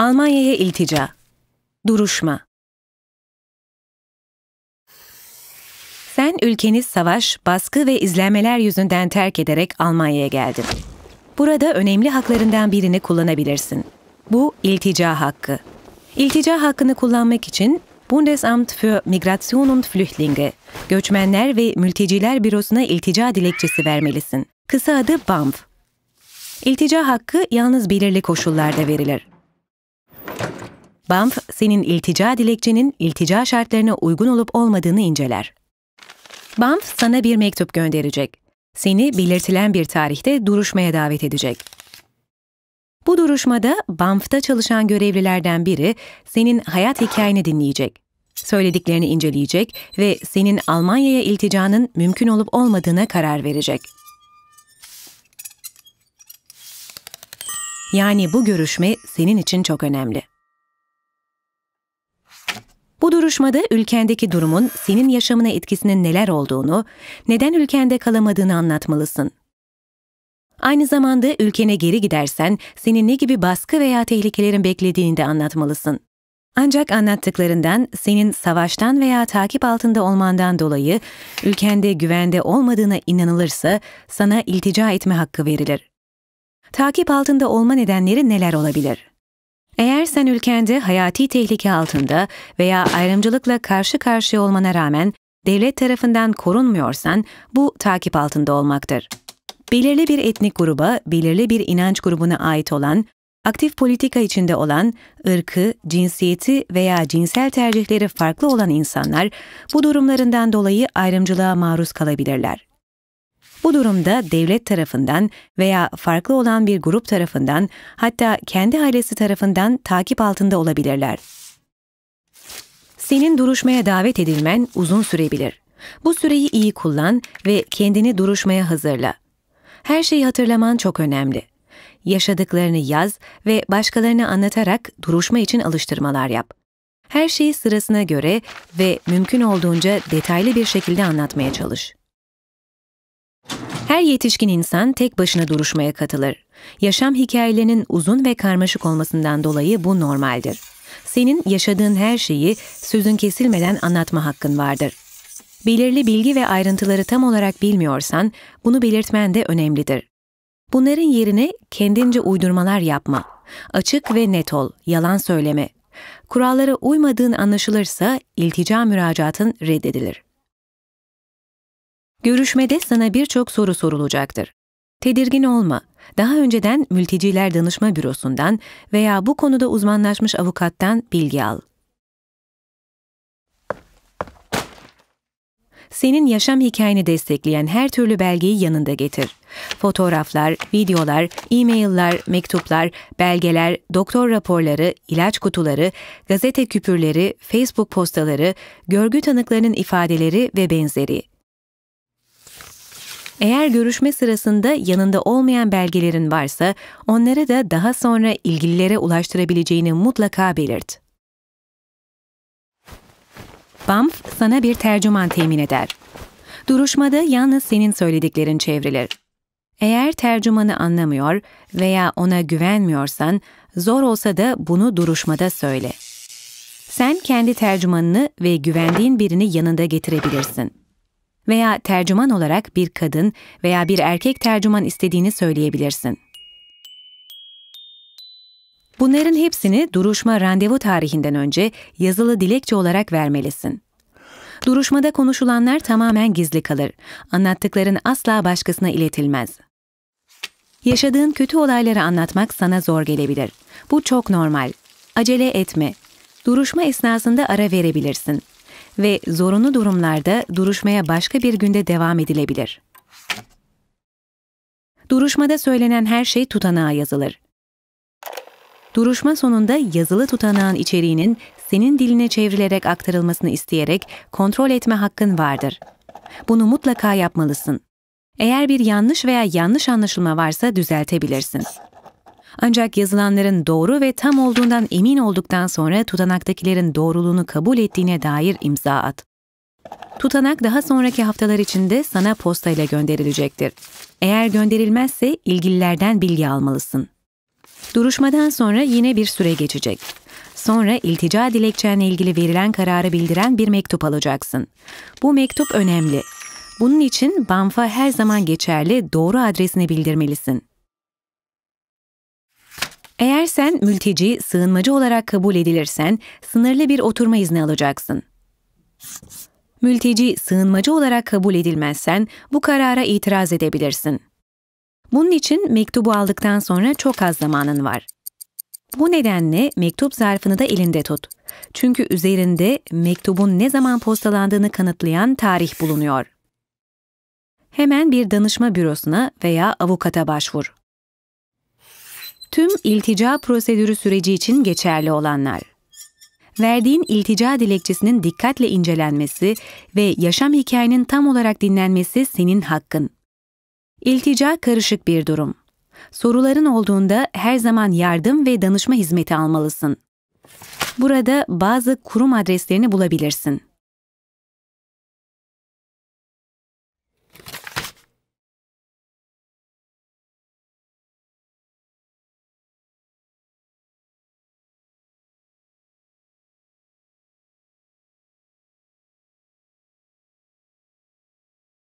Almanya'ya iltica. Duruşma. Sen ülkeniz savaş, baskı ve izlenmeler yüzünden terk ederek Almanya'ya geldin. Burada önemli haklarından birini kullanabilirsin. Bu iltica hakkı. İltica hakkını kullanmak için Bundesamt für Migration und Flüchtlinge, Göçmenler ve Mülteciler Bürosu'na iltica dilekçesi vermelisin. Kısa adı BAMF. İltica hakkı yalnız belirli koşullarda verilir. BAMF senin iltica dilekçenin iltica şartlarına uygun olup olmadığını inceler. BAMF sana bir mektup gönderecek. Seni belirtilen bir tarihte duruşmaya davet edecek. Bu duruşmada BAMF'ta çalışan görevlilerden biri senin hayat hikayeni dinleyecek. Söylediklerini inceleyecek ve senin Almanya'ya ilticanın mümkün olup olmadığına karar verecek. Yani bu görüşme senin için çok önemli. Bu duruşmada ülkendeki durumun senin yaşamına etkisinin neler olduğunu, neden ülkende kalamadığını anlatmalısın. Aynı zamanda ülkene geri gidersen seni ne gibi baskı veya tehlikelerin beklediğini de anlatmalısın. Ancak anlattıklarından senin savaştan veya takip altında olmandan dolayı ülkende güvende olmadığına inanılırsa sana iltica etme hakkı verilir. Takip altında olma nedenleri neler olabilir? Eğer sen ülkende hayati tehlike altında veya ayrımcılıkla karşı karşıya olmana rağmen devlet tarafından korunmuyorsan bu takip altında olmaktır. Belirli bir etnik gruba, belirli bir inanç grubuna ait olan, aktif politika içinde olan, ırkı, cinsiyeti veya cinsel tercihleri farklı olan insanlar bu durumlarından dolayı ayrımcılığa maruz kalabilirler. Bu durumda devlet tarafından veya farklı olan bir grup tarafından hatta kendi ailesi tarafından takip altında olabilirler. Senin duruşmaya davet edilmen uzun sürebilir. Bu süreyi iyi kullan ve kendini duruşmaya hazırla. Her şeyi hatırlaman çok önemli. Yaşadıklarını yaz ve başkalarına anlatarak duruşma için alıştırmalar yap. Her şeyi sırasına göre ve mümkün olduğunca detaylı bir şekilde anlatmaya çalış. Her yetişkin insan tek başına duruşmaya katılır. Yaşam hikayelerinin uzun ve karmaşık olmasından dolayı bu normaldir. Senin yaşadığın her şeyi sözün kesilmeden anlatma hakkın vardır. Belirli bilgi ve ayrıntıları tam olarak bilmiyorsan bunu belirtmen de önemlidir. Bunların yerine kendince uydurmalar yapma. Açık ve net ol, yalan söyleme. Kurallara uymadığın anlaşılırsa iltica müracaatın reddedilir.'' Görüşmede sana birçok soru sorulacaktır. Tedirgin olma. Daha önceden mülteciler danışma bürosundan veya bu konuda uzmanlaşmış avukattan bilgi al. Senin yaşam hikayeni destekleyen her türlü belgeyi yanında getir. Fotoğraflar, videolar, e-mailler, mektuplar, belgeler, doktor raporları, ilaç kutuları, gazete küpürleri, Facebook postaları, görgü tanıklarının ifadeleri ve benzeri. Eğer görüşme sırasında yanında olmayan belgelerin varsa onları da daha sonra ilgililere ulaştırabileceğini mutlaka belirt. BAMF sana bir tercüman temin eder. Duruşmada yalnız senin söylediklerin çevrilir. Eğer tercümanı anlamıyor veya ona güvenmiyorsan, zor olsa da bunu duruşmada söyle. Sen kendi tercümanını ve güvendiğin birini yanında getirebilirsin veya tercüman olarak bir kadın veya bir erkek tercüman istediğini söyleyebilirsin. Bunların hepsini duruşma randevu tarihinden önce yazılı dilekçe olarak vermelisin. Duruşmada konuşulanlar tamamen gizli kalır. Anlattıkların asla başkasına iletilmez. Yaşadığın kötü olayları anlatmak sana zor gelebilir. Bu çok normal. Acele etme. Duruşma esnasında ara verebilirsin ve zorunlu durumlarda duruşmaya başka bir günde devam edilebilir. Duruşmada söylenen her şey tutanağa yazılır. Duruşma sonunda yazılı tutanağın içeriğinin senin diline çevrilerek aktarılmasını isteyerek kontrol etme hakkın vardır. Bunu mutlaka yapmalısın. Eğer bir yanlış veya yanlış anlaşılma varsa düzeltebilirsin. Ancak yazılanların doğru ve tam olduğundan emin olduktan sonra tutanaktakilerin doğruluğunu kabul ettiğine dair imza at. Tutanak daha sonraki haftalar içinde sana postayla gönderilecektir. Eğer gönderilmezse ilgililerden bilgi almalısın. Duruşmadan sonra yine bir süre geçecek. Sonra iltica dilekçenle ilgili verilen kararı bildiren bir mektup alacaksın. Bu mektup önemli. Bunun için BAMF'a her zaman geçerli doğru adresini bildirmelisin. Eğer sen mülteci, sığınmacı olarak kabul edilirsen sınırlı bir oturma izni alacaksın. Mülteci, sığınmacı olarak kabul edilmezsen bu karara itiraz edebilirsin. Bunun için mektubu aldıktan sonra çok az zamanın var. Bu nedenle mektup zarfını da elinde tut. Çünkü üzerinde mektubun ne zaman postalandığını kanıtlayan tarih bulunuyor. Hemen bir danışma bürosuna veya avukata başvur tüm iltica prosedürü süreci için geçerli olanlar. Verdiğin iltica dilekçesinin dikkatle incelenmesi ve yaşam hikayenin tam olarak dinlenmesi senin hakkın. İltica karışık bir durum. Soruların olduğunda her zaman yardım ve danışma hizmeti almalısın. Burada bazı kurum adreslerini bulabilirsin.